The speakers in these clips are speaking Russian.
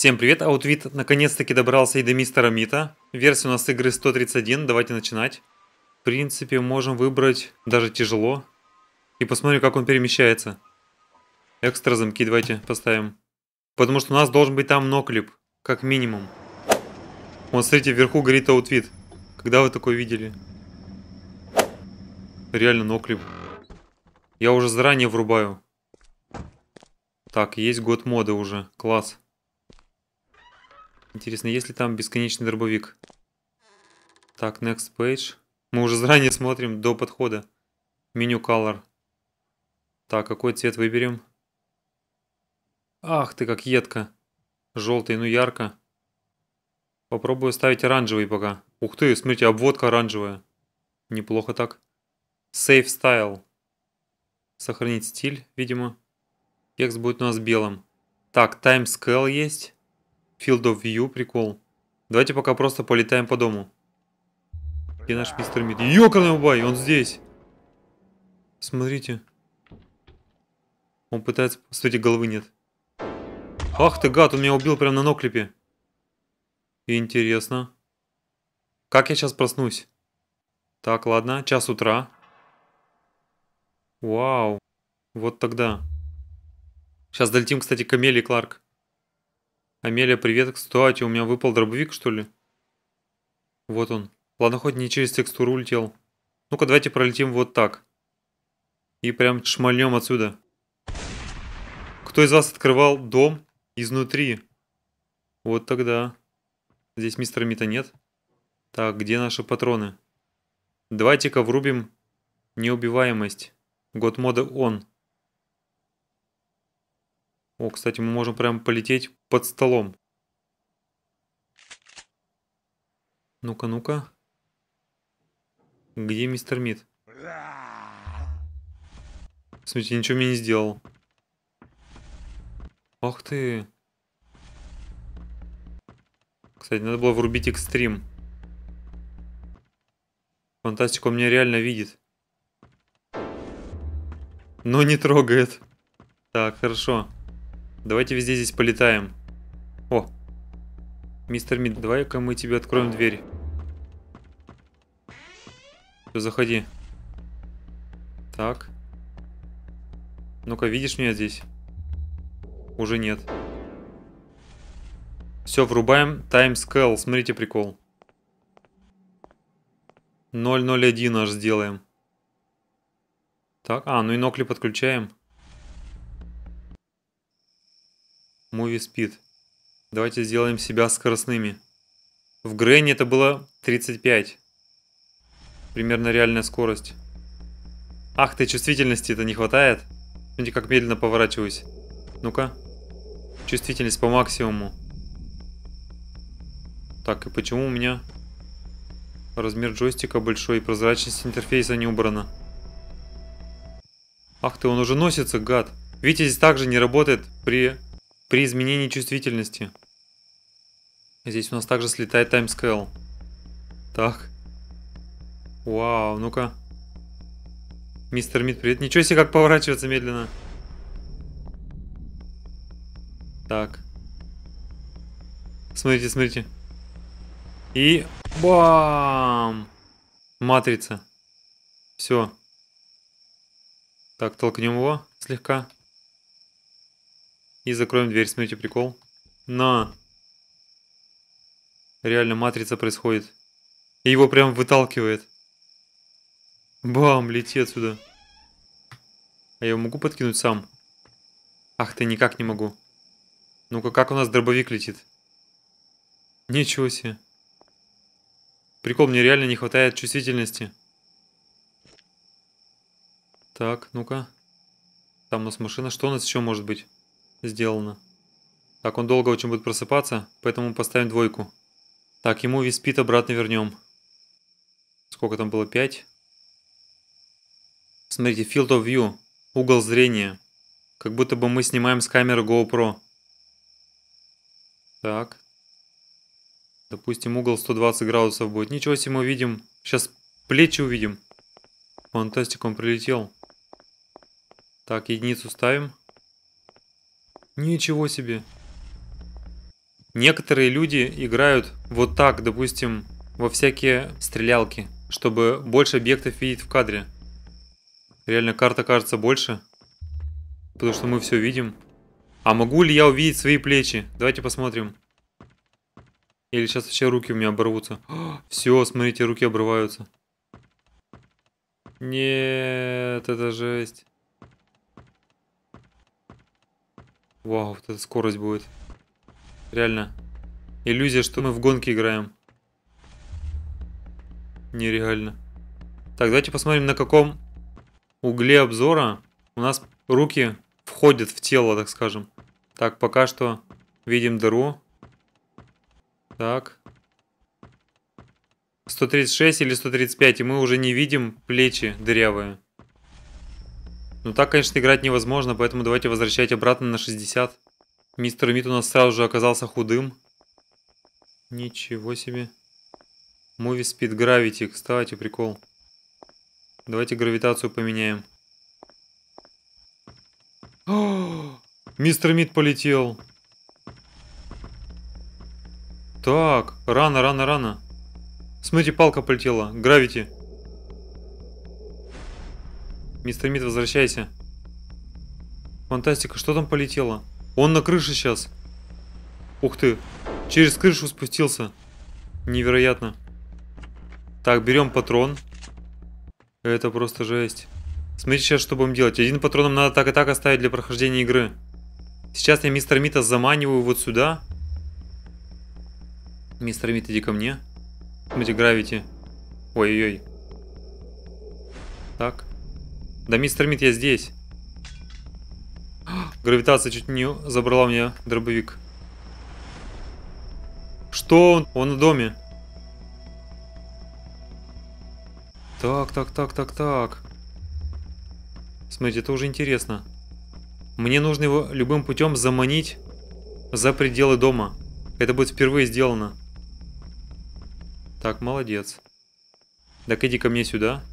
Всем привет, Аутвит наконец-таки добрался и до мистера Мита. Версия у нас игры 131, давайте начинать. В принципе, можем выбрать даже тяжело. И посмотрим, как он перемещается. Экстра замки давайте поставим. Потому что у нас должен быть там ноклип, как минимум. Вот смотрите, вверху горит Аутвит. Когда вы такое видели? Реально ноклип. Я уже заранее врубаю. Так, есть год моды уже. Класс. Интересно, есть ли там бесконечный дробовик? Так, next page. Мы уже заранее смотрим до подхода. Меню color. Так, какой цвет выберем? Ах ты, как едко. Желтый, ну ярко. Попробую ставить оранжевый пока. Ух ты, смотрите, обводка оранжевая. Неплохо так. Save style. Сохранить стиль, видимо. Текст будет у нас белым. Так, time scale есть. Field of View, прикол. Давайте пока просто полетаем по дому. Где наш мистер Мид? Ёкарный убай, он здесь. Смотрите. Он пытается... Смотрите, головы нет. Ах ты гад, он меня убил прямо на ноклипе. Интересно. Как я сейчас проснусь? Так, ладно, час утра. Вау. Вот тогда. Сейчас долетим, кстати, к Амелии Кларк. Амелия, привет. Кстати, у меня выпал дробовик, что ли? Вот он. Ладно, хоть не через текстуру улетел. Ну-ка, давайте пролетим вот так. И прям шмальнем отсюда. Кто из вас открывал дом изнутри? Вот тогда. Здесь мистера Мита нет. Так, где наши патроны? Давайте-ка врубим неубиваемость. Год мода он. О, кстати, мы можем прям полететь под столом. Ну-ка, ну-ка. Где мистер Мид? Смотрите, ничего мне не сделал. Ах ты. Кстати, надо было врубить экстрим. Фантастика он меня реально видит. Но не трогает. Так, хорошо. Хорошо. Давайте везде здесь полетаем. О. Мистер Мид, давай-ка мы тебе откроем дверь. Все, заходи. Так. Ну-ка, видишь меня здесь? Уже нет. Все, врубаем таймскал. Смотрите прикол. 001 аж сделаем. Так, а, ну и нокли подключаем. Муви спит. Давайте сделаем себя скоростными. В Грэнни это было 35. Примерно реальная скорость. Ах ты, чувствительности-то не хватает. Смотрите, как медленно поворачиваюсь. Ну-ка. Чувствительность по максимуму. Так, и почему у меня размер джойстика большой и прозрачность интерфейса не убрана? Ах ты, он уже носится, гад. Видите, здесь также не работает при при изменении чувствительности. Здесь у нас также слетает таймскейл. Так. Вау, ну-ка. Мистер Мид, привет. Ничего себе, как поворачиваться медленно. Так. Смотрите, смотрите. И... Бам! Матрица. Все. Так, толкнем его слегка. И закроем дверь, смотрите, прикол. На! Реально, матрица происходит. И его прям выталкивает. Бам, лети отсюда. А я его могу подкинуть сам? Ах ты, никак не могу. Ну-ка, как у нас дробовик летит? Ничего себе. Прикол, мне реально не хватает чувствительности. Так, ну-ка. Там у нас машина. Что у нас еще может быть? сделано. Так, он долго очень будет просыпаться, поэтому поставим двойку. Так, ему весь пит обратно вернем. Сколько там было? 5. Смотрите, field of view, угол зрения. Как будто бы мы снимаем с камеры GoPro. Так. Допустим, угол 120 градусов будет. Ничего себе мы видим. Сейчас плечи увидим. Фантастик, он прилетел. Так, единицу ставим. Ничего себе. Некоторые люди играют вот так, допустим, во всякие стрелялки, чтобы больше объектов видеть в кадре. Реально карта кажется больше, потому что мы все видим. А могу ли я увидеть свои плечи? Давайте посмотрим. Или сейчас вообще руки у меня оборвутся. все, смотрите, руки обрываются. Нет, это жесть. Вау, вот эта скорость будет. Реально. Иллюзия, что мы в гонке играем. Нереально. Так, давайте посмотрим, на каком угле обзора у нас руки входят в тело, так скажем. Так, пока что видим дыру. Так. 136 или 135, и мы уже не видим плечи дырявые. Ну так, конечно, играть невозможно, поэтому давайте возвращать обратно на 60. Мистер Мит у нас сразу же оказался худым. Ничего себе. Муви спид гравити, кстати, прикол. Давайте гравитацию поменяем. О, мистер Мид полетел. Так, рано, рано, рано. Смотрите, палка полетела. Гравити. Мистер Мид, возвращайся. Фантастика, что там полетело? Он на крыше сейчас. Ух ты, через крышу спустился. Невероятно. Так, берем патрон. Это просто жесть. Смотрите сейчас, что будем делать. Один патрон нам надо так и так оставить для прохождения игры. Сейчас я мистер Мита заманиваю вот сюда. Мистер Мит, иди ко мне. Смотрите, гравити. Ой-ой-ой. Так. Да, мистер Мид, я здесь. Гравитация чуть не забрала у меня дробовик. Что он? Он на доме. Так, так, так, так, так. Смотрите, это уже интересно. Мне нужно его любым путем заманить за пределы дома. Это будет впервые сделано. Так, молодец. Так, иди ко мне сюда.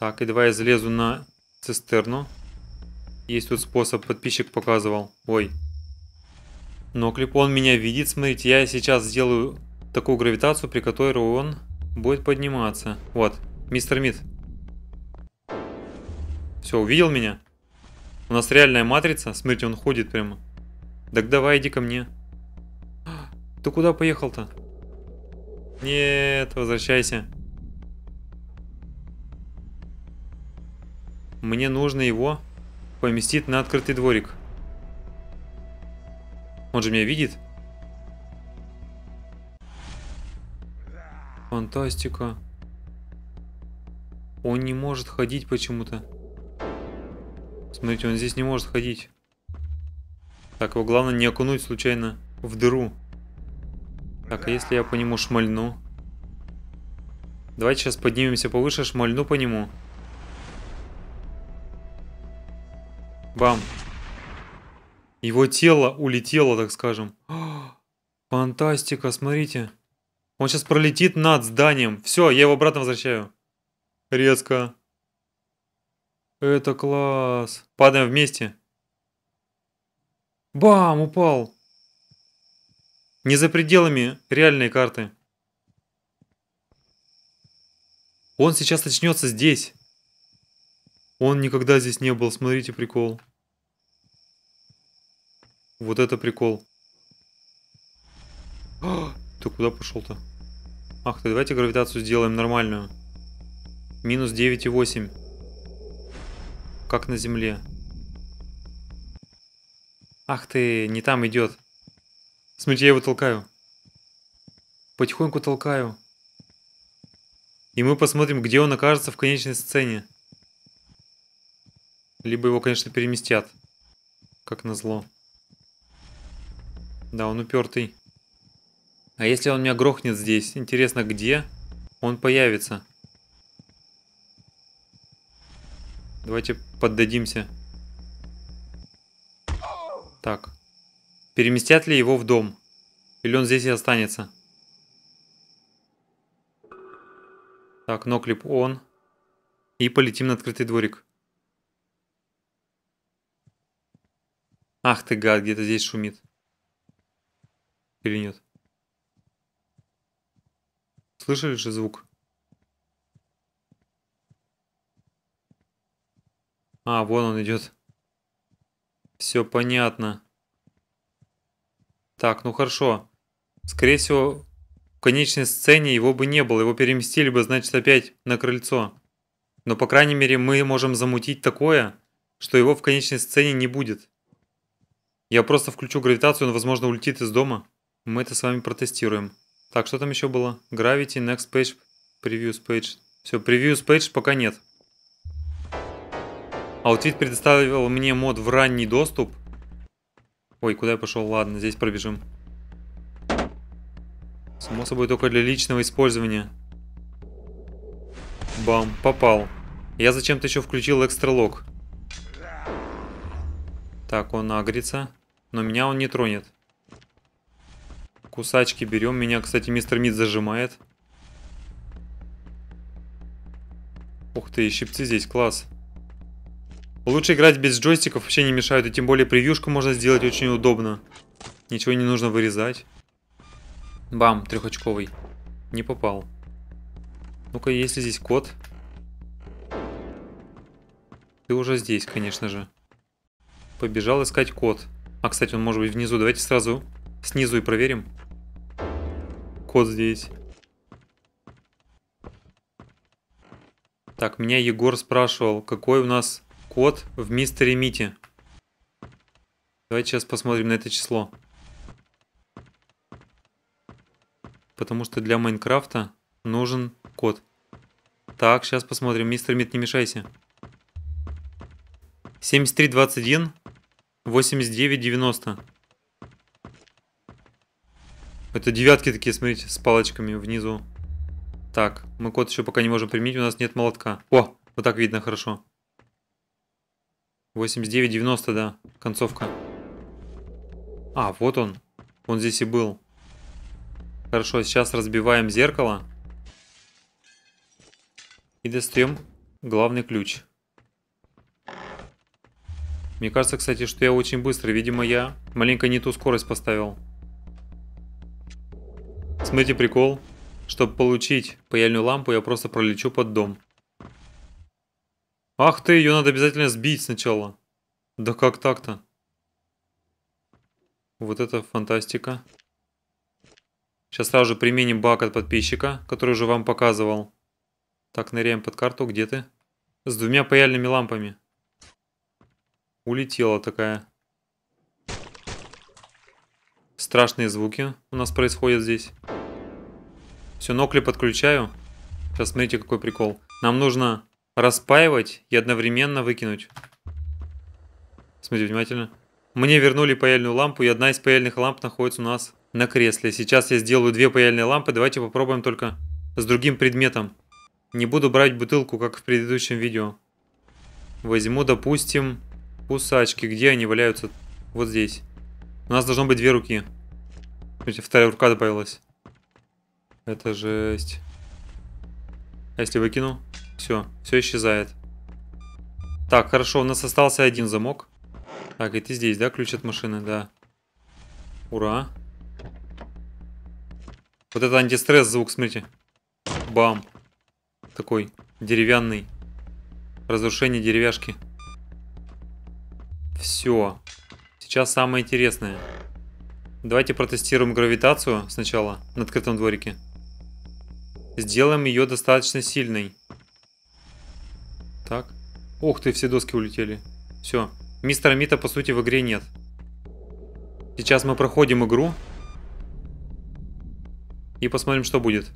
Так, и давай я залезу на цистерну. Есть тут способ, подписчик показывал. Ой. Но клип он меня видит, смотрите, я сейчас сделаю такую гравитацию, при которой он будет подниматься. Вот, мистер Мид. Все, увидел меня? У нас реальная матрица, смотрите, он ходит прямо. Так давай, иди ко мне. Ты куда поехал-то? Нет, возвращайся. Мне нужно его поместить на открытый дворик. Он же меня видит. Фантастика. Он не может ходить почему-то. Смотрите, он здесь не может ходить. Так, его главное не окунуть случайно в дыру. Так, а если я по нему шмальну? Давайте сейчас поднимемся повыше, шмальну по нему. Бам. Его тело улетело, так скажем. А, фантастика, смотрите. Он сейчас пролетит над зданием. Все, я его обратно возвращаю. Резко. Это класс. Падаем вместе. Бам, упал. Не за пределами реальной карты. Он сейчас начнется здесь. Он никогда здесь не был, смотрите прикол. Вот это прикол. А, ты куда пошел-то? Ах, ты давайте гравитацию сделаем нормальную. Минус 9,8. Как на земле. Ах ты, не там идет. Смотрите, я его толкаю. Потихоньку толкаю. И мы посмотрим, где он окажется в конечной сцене. Либо его, конечно, переместят. Как назло. Да, он упертый. А если он меня грохнет здесь? Интересно, где он появится? Давайте поддадимся. Так. Переместят ли его в дом? Или он здесь и останется? Так, ноклип он. И полетим на открытый дворик. Ах ты гад, где-то здесь шумит. Или нет? Слышали же звук? А, вон он идет. Все понятно. Так, ну хорошо. Скорее всего, в конечной сцене его бы не было. Его переместили бы, значит, опять на крыльцо. Но, по крайней мере, мы можем замутить такое, что его в конечной сцене не будет. Я просто включу гравитацию, он, возможно, улетит из дома. Мы это с вами протестируем. Так, что там еще было? Gravity, Next Page, Previews Page. Все, Previews Page пока нет. Outfit предоставил мне мод в ранний доступ. Ой, куда я пошел? Ладно, здесь пробежим. Само собой, только для личного использования. Бам, попал. Я зачем-то еще включил экстралог. Так, он агрится. Но меня он не тронет. Кусачки берем. Меня, кстати, мистер Мид зажимает. Ух ты, щипцы здесь, класс. Лучше играть без джойстиков, вообще не мешают. И тем более превьюшку можно сделать очень удобно. Ничего не нужно вырезать. Бам, трехочковый. Не попал. Ну-ка, есть ли здесь код? Ты уже здесь, конечно же. Побежал искать код. Код. А, кстати, он может быть внизу. Давайте сразу снизу и проверим. Код здесь. Так, меня Егор спрашивал, какой у нас код в мистере Мите. Давайте сейчас посмотрим на это число. Потому что для Майнкрафта нужен код. Так, сейчас посмотрим. Мистер Мит, не мешайся. 7321 89,90. Это девятки такие, смотрите, с палочками внизу. Так, мы код еще пока не можем применить, у нас нет молотка. О, вот так видно хорошо. 89,90, да, концовка. А, вот он. Он здесь и был. Хорошо, сейчас разбиваем зеркало. И достаем главный ключ. Мне кажется, кстати, что я очень быстро. Видимо, я маленько не ту скорость поставил. Смотрите прикол. Чтобы получить паяльную лампу, я просто пролечу под дом. Ах ты, ее надо обязательно сбить сначала. Да как так-то? Вот это фантастика. Сейчас сразу же применим баг от подписчика, который уже вам показывал. Так, ныряем под карту. Где ты? С двумя паяльными лампами улетела такая. Страшные звуки у нас происходят здесь. Все, нокли подключаю. Сейчас смотрите, какой прикол. Нам нужно распаивать и одновременно выкинуть. Смотрите внимательно. Мне вернули паяльную лампу, и одна из паяльных ламп находится у нас на кресле. Сейчас я сделаю две паяльные лампы. Давайте попробуем только с другим предметом. Не буду брать бутылку, как в предыдущем видео. Возьму, допустим, Кусачки, где они валяются? Вот здесь. У нас должно быть две руки. Смотрите, вторая рука добавилась. Это жесть. А если выкину? Все, все исчезает. Так, хорошо, у нас остался один замок. Так, и ты здесь, да, ключ от машины, да. Ура. Вот это антистресс звук, смотрите. Бам. Такой деревянный. Разрушение деревяшки. Все. Сейчас самое интересное. Давайте протестируем гравитацию сначала на открытом дворике. Сделаем ее достаточно сильной. Так. Ух ты, все доски улетели. Все. Мистера Мита, по сути, в игре нет. Сейчас мы проходим игру. И посмотрим, что будет.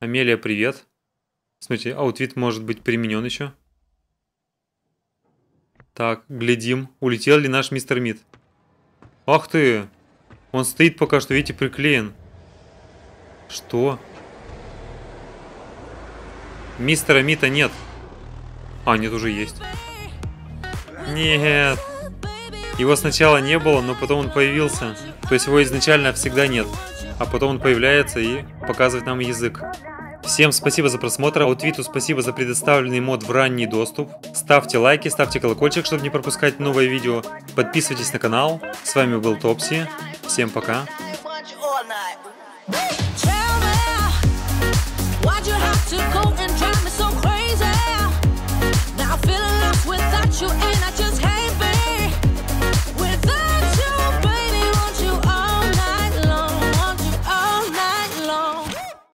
Амелия, привет. Смотрите, аутвит может быть применен еще. Так, глядим, улетел ли наш мистер Мид. Ах ты! Он стоит пока что, видите, приклеен. Что? Мистера Мита нет. А, нет, уже есть. Нет. Его сначала не было, но потом он появился. То есть его изначально всегда нет. А потом он появляется и показывает нам язык. Всем спасибо за просмотр, Outwit'у спасибо за предоставленный мод в ранний доступ. Ставьте лайки, ставьте колокольчик, чтобы не пропускать новые видео. Подписывайтесь на канал. С вами был Топси. Всем пока.